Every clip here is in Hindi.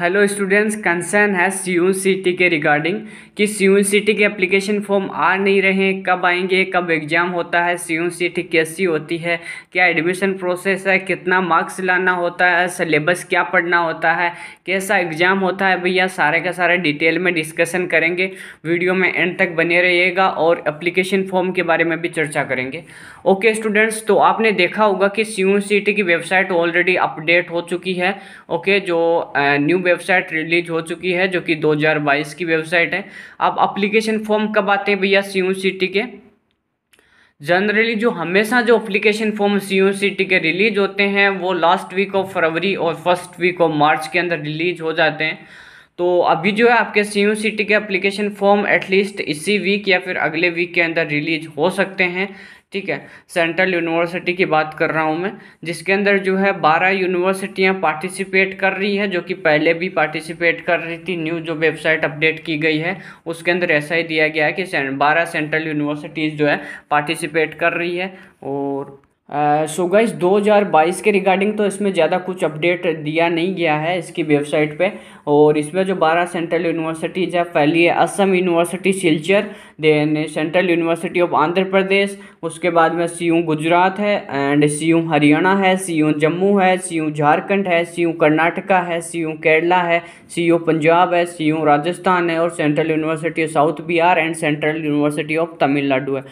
हेलो स्टूडेंट्स कंसर्न है सी यू सी टी के रिगार्डिंग कि सी यू सी टी के एप्लीकेशन फॉर्म आ नहीं रहे हैं कब आएंगे कब एग्ज़ाम होता है सी यू सी टी कैसी होती है क्या एडमिशन प्रोसेस है कितना मार्क्स लाना होता है सिलेबस क्या पढ़ना होता है कैसा एग्ज़ाम होता है भैया सारे का सारे डिटेल में डिस्कशन करेंगे वीडियो में एंड तक बने रहिएगा और अप्लीकेशन फॉर्म के बारे में भी चर्चा करेंगे ओके स्टूडेंट्स तो आपने देखा होगा कि सी यू सी टी की वेबसाइट ऑलरेडी अपडेट हो चुकी है ओके जो न्यू वेबसाइट रिलीज हो चुकी है जो कि 2022 की वेबसाइट है अब अप्लीकेशन फॉर्म कब आते हैं भैया सी सिटी के जनरली जो हमेशा जो application form C U C T के रिलीज होते हैं वो लास्ट वीक ऑफ फरवरी और फर्स्ट वीक ऑफ मार्च के अंदर रिलीज हो जाते हैं तो अभी जो है आपके सी यू सी टी के अप्लीकेशन फॉर्म एटलीस्ट इसी वीक या फिर अगले वीक के अंदर रिलीज हो सकते हैं ठीक है सेंट्रल यूनिवर्सिटी की बात कर रहा हूँ मैं जिसके अंदर जो है बारह यूनिवर्सिटियाँ पार्टिसिपेट कर रही है जो कि पहले भी पार्टिसिपेट कर रही थी न्यू जो वेबसाइट अपडेट की गई है उसके अंदर ऐसा ही दिया गया है कि बारह सेंट्रल यूनिवर्सिटीज़ जो है पार्टिसिपेट कर रही है और सो uh, गाइस so 2022 के रिगार्डिंग तो इसमें ज़्यादा कुछ अपडेट दिया नहीं गया है इसकी वेबसाइट पे और इसमें जो 12 सेंट्रल यूनिवर्सिटीज़ है पहली है Assam university Silchar then central university of Andhra Pradesh उसके बाद में सी गुजरात है एंड सी हरियाणा है सी जम्मू है सी झारखंड है सी कर्नाटका है सी केरला है सी पंजाब है सी राजस्थान है और central university of south Bihar and central university of Tamil Nadu है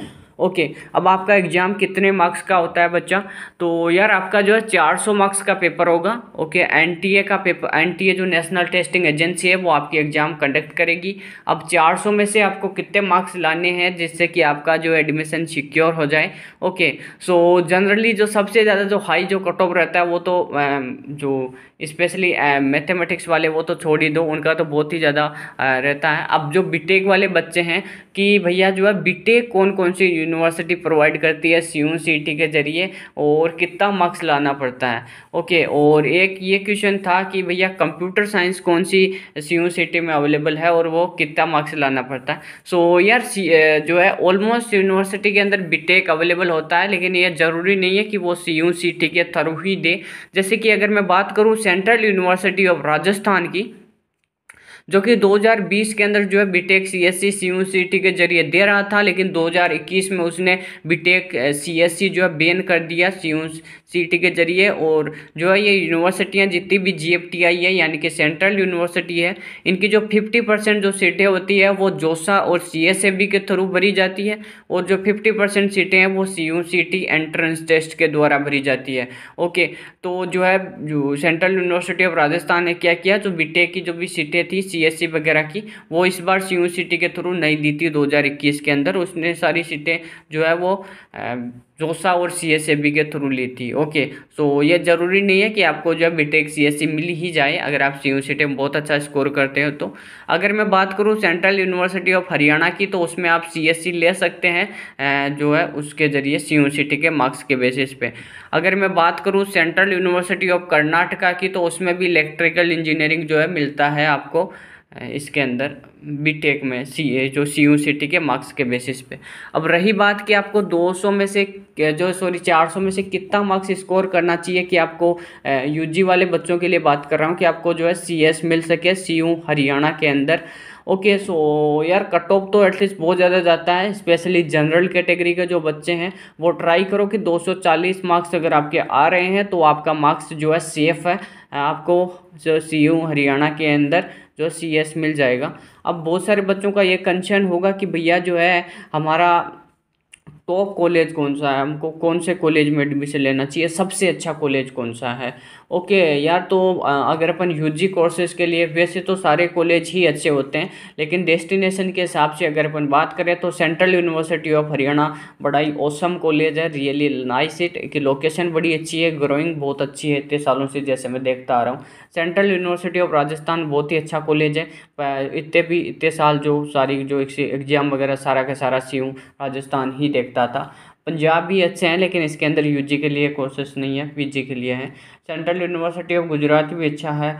ओके अब आपका एग्ज़ाम कितने मार्क्स का होता है बच्चा तो यार आपका जो है 400 मार्क्स का पेपर होगा ओके एनटीए का पेपर एनटीए जो नेशनल टेस्टिंग एजेंसी है वो आपकी एग्ज़ाम कंडक्ट करेगी अब 400 में से आपको कितने मार्क्स लाने हैं जिससे कि आपका जो एडमिशन सिक्योर हो जाए ओके सो जनरली जो सबसे ज़्यादा जो हाई जो कट ऑफ रहता है वो तो जो स्पेशली मैथेमेटिक्स वाले वो तो छोड़ ही दो उनका तो बहुत ही ज़्यादा रहता है अब जो टेक वाले बच्चे हैं कि भैया जो है टेक कौन कौन सी यूनिवर्सिटी प्रोवाइड करती है सी यू सी टी के ज़रिए और कितना मार्क्स लाना पड़ता है ओके और एक ये क्वेश्चन था कि भैया कंप्यूटर साइंस कौन सी सी यू सी टी में अवेलेबल है और वो कितना मार्क्स लाना पड़ता है सो so, यार जो है ऑलमोस्ट यूनिवर्सिटी के अंदर बी टेक अवेलेबल होता है लेकिन यह ज़रूरी नहीं है कि वो सी यू सी टी के थ्रू ही दे जैसे कि अगर मैं बात करूँ सेंट्रल यूनिवर्सिटी ऑफ राजस्थान की जो कि 2020 के अंदर जो है बीटेक सीएससी सीयूसीटी के जरिए दे रहा था लेकिन 2021 में उसने बीटेक सीएससी जो है बैन कर दिया सीयूसीटी के जरिए और जो है ये यूनिवर्सिटियाँ जितनी भी जीएफटीआई है यानी कि सेंट्रल यूनिवर्सिटी है इनकी जो 50 परसेंट जो सीटें होती है वो जोसा और सी के थ्रू भरी जाती है और जो फिफ्टी परसेंट सीटें हैं वो सी एंट्रेंस टेस्ट के द्वारा भरी जाती है ओके तो जो है जो सेंट्रल यूनिवर्सिटी ऑफ राजस्थान ने क्या किया जो टेक की जो भी सीटें थी सीएससी e वगैरह की वो इस बार सी के थ्रू नहीं दी थी दो के अंदर उसने सारी सीटें जो है वो जोसा और सी एस के थ्रू ली थी ओके सो ये ज़रूरी नहीं है कि आपको जो है बीटेक सी एस मिल ही जाए अगर आप सी यू में बहुत अच्छा स्कोर करते हो तो अगर मैं बात करूँ सेंट्रल यूनिवर्सिटी ऑफ हरियाणा की तो उसमें आप सी ले सकते हैं जो है उसके ज़रिए सी यू के मार्क्स के बेसिस पे अगर मैं बात करूँ सेंट्रल यूनिवर्सिटी ऑफ कर्नाटका की तो उसमें भी इलेक्ट्रिकल इंजीनियरिंग जो है मिलता है आपको इसके अंदर बीटेक e में सी ए जो सी यू सी टी के मार्क्स के बेसिस पे अब रही बात कि आपको 200 में से जो सॉरी 400 में से कितना मार्क्स स्कोर करना चाहिए कि आपको यूजी वाले बच्चों के लिए बात कर रहा हूँ कि आपको जो है सी एस मिल सके सी यू हरियाणा के अंदर ओके सो यार कट ऑफ तो एटलीस्ट बहुत ज़्यादा जाता है स्पेशली जनरल कैटेगरी के जो बच्चे हैं वो ट्राई करो कि 240 मार्क्स अगर आपके आ रहे हैं तो आपका मार्क्स जो है सेफ़ है आपको जो सी यू हरियाणा के अंदर जो सी एस मिल जाएगा अब बहुत सारे बच्चों का ये कंसर्न होगा कि भैया जो है हमारा टॉप कॉलेज कौन सा है हमको कौन से कॉलेज में एडमिशन लेना चाहिए सबसे अच्छा कॉलेज कौन सा है ओके यार तो अगर अपन यूजी कोर्सेज के लिए वैसे तो सारे कॉलेज ही अच्छे होते हैं लेकिन डेस्टिनेशन के हिसाब से अगर अपन बात करें तो सेंट्रल यूनिवर्सिटी ऑफ हरियाणा बड़ा ही ओसम कॉलेज है रियली नाइस इट की लोकेशन बड़ी अच्छी है ग्रोइंग बहुत अच्छी है इतने सालों से जैसे मैं देखता आ रहा हूँ सेंट्रल यूनिवर्सिटी ऑफ राजस्थान बहुत ही अच्छा कॉलेज है इतने भी इतने साल जो सारी जो एग्ज़ाम वगैरह सारा का सारा सी हूँ राजस्थान ही देखता था पंजाब भी अच्छे हैं लेकिन इसके अंदर यूजी के लिए कोर्सेस नहीं है पीजी के लिए हैं सेंट्रल यूनिवर्सिटी ऑफ गुजरात भी अच्छा है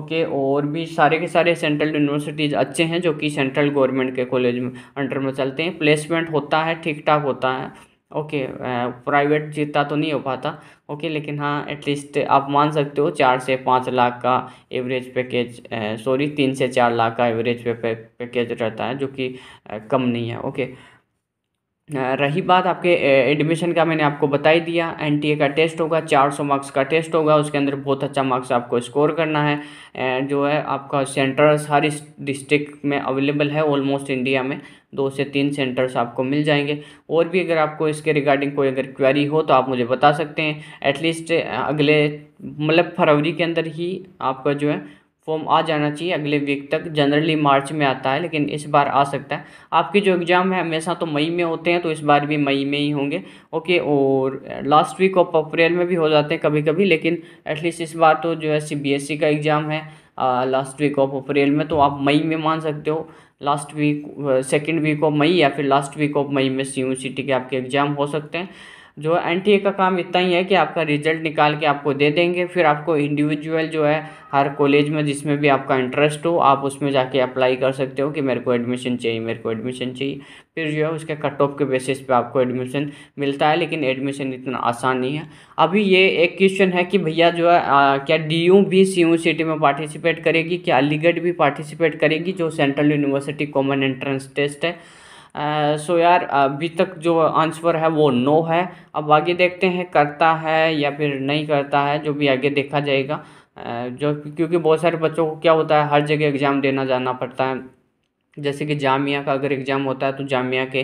ओके और भी सारे के सारे सेंट्रल यूनिवर्सिटीज़ अच्छे हैं जो कि सेंट्रल गवर्नमेंट के कॉलेज में अंडर में चलते हैं प्लेसमेंट होता है ठीक ठाक होता है ओके प्राइवेट जितना तो नहीं हो पाता ओके लेकिन हाँ एटलीस्ट आप मान सकते हो चार से पाँच लाख का एवरेज पैकेज सॉरी तीन से चार लाख का एवरेज पैकेज रहता है जो कि कम नहीं है ओके रही बात आपके एडमिशन का मैंने आपको बता ही दिया एनटीए का टेस्ट होगा 400 मार्क्स का टेस्ट होगा उसके अंदर बहुत अच्छा मार्क्स आपको स्कोर करना है जो है आपका सेंटर्स हर डिस्ट्रिक्ट में अवेलेबल है ऑलमोस्ट इंडिया में दो से तीन सेंटर्स आपको मिल जाएंगे और भी अगर आपको इसके रिगार्डिंग कोई अगर क्वेरी हो तो आप मुझे बता सकते हैं एटलीस्ट अगले मतलब फरवरी के अंदर ही आपका जो है फॉर्म आ जाना चाहिए अगले वीक तक जनरली मार्च में आता है लेकिन इस बार आ सकता है आपके जो एग्ज़ाम है हमेशा तो मई में होते हैं तो इस बार भी मई में ही होंगे ओके और लास्ट वीक ऑफ अप्रैल में भी हो जाते हैं कभी कभी लेकिन एटलीस्ट इस बार तो जो है सीबीएसई e का एग्ज़ाम है लास्ट वीक ऑफ अप्रैल में तो आप मई में मान सकते हो last week second week of May या फिर लास्ट वीक ऑफ मई में सी यू सी टी के आपके एग्ज़ाम हो सकते हैं जो एन टी ए का काम इतना ही है कि आपका रिजल्ट निकाल के आपको दे देंगे फिर आपको इंडिविजुअल जो है हर कॉलेज में जिसमें भी आपका इंटरेस्ट हो आप उसमें जाके अप्लाई कर सकते हो कि मेरे को एडमिशन चाहिए मेरे को एडमिशन चाहिए फिर जो है उसके कट ऑफ के बेसिस पे आपको एडमिशन मिलता है लेकिन एडमिशन इतना आसान नहीं है अभी ये एक क्वेश्चन है कि भैया जो है आ, क्या डी यू भी सी यू सिटी में पार्टिसिपेट करेगी क्या अलीगढ़ भी पार्टिसिपेट करेगी जो central university common entrance test है सो यार अभी तक जो आंसर है वो नो है अब आगे देखते हैं करता है या फिर नहीं करता है जो भी आगे देखा जाएगा जो क्योंकि बहुत सारे बच्चों को क्या होता है हर जगह एग्ज़ाम देना जाना पड़ता है जैसे कि जामिया का अगर एग्ज़ाम होता है तो जामिया के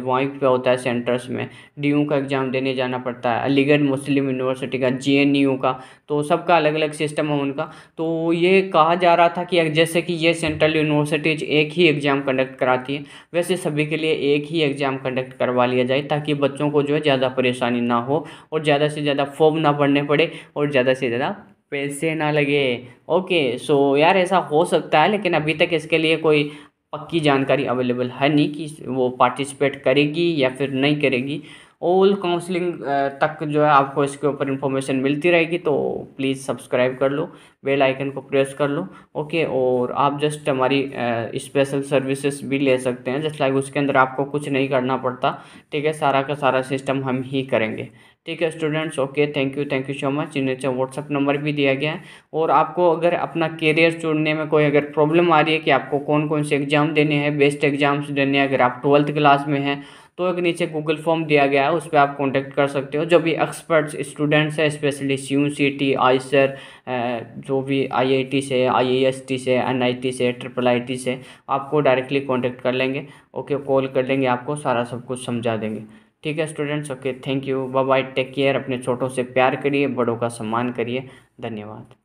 वाइक पे होता है सेंटर्स में डी यू का एग्ज़ाम देने जाना पड़ता है अलीगढ़ मुस्लिम यूनिवर्सिटी का जे एन यू का तो सबका अलग अलग सिस्टम है उनका तो ये कहा जा रहा था कि जैसे कि ये सेंट्रल यूनिवर्सिटीज एक ही एग्ज़ाम कंडक्ट कराती है वैसे सभी के लिए एक ही एग्ज़ाम कंडक्ट करवा लिया जाए ताकि बच्चों को जो है ज़्यादा परेशानी ना हो और ज़्यादा से ज़्यादा फॉर्म ना पड़ने पड़े और ज़्यादा से ज़्यादा पैसे ना लगे ओके सो यार ऐसा हो सकता है लेकिन अभी तक इसके लिए कोई पक्की जानकारी अवेलेबल है नहीं कि वो पार्टिसिपेट करेगी या फिर नहीं करेगी ओल काउंसलिंग तक जो है आपको इसके ऊपर इन्फॉर्मेशन मिलती रहेगी तो प्लीज़ सब्सक्राइब कर लो बेल आइकन को प्रेस कर लो ओके और आप जस्ट हमारी स्पेशल सर्विसेज भी ले सकते हैं जस्ट लाइक उसके अंदर आपको कुछ नहीं करना पड़ता ठीक है सारा का सारा सिस्टम हम ही करेंगे ठीक है students okay thank you thank you so much जिन्हें व्हाट्सअप नंबर भी दिया गया है और आपको अगर अपना करियर चुनने में कोई अगर प्रॉब्लम आ रही है कि आपको कौन कौन से एग्ज़ाम देने हैं बेस्ट एग्ज़ाम्स देने हैं अगर आप ट्वेल्थ क्लास में हैं तो एक नीचे गूगल फॉर्म दिया गया है उस पर आप कांटेक्ट कर सकते हो जो भी एक्सपर्ट्स स्टूडेंट्स हैं specially C U C T आई सर जो भी आईआईटी से टी से एनआईटी से ट्रिपल आईटी से आपको डायरेक्टली कांटेक्ट कर लेंगे ओके कॉल कर लेंगे आपको सारा सब कुछ समझा देंगे ठीक है students okay thank you bye bye take care अपने छोटों से प्यार करिए बड़ों का सम्मान करिए धन्यवाद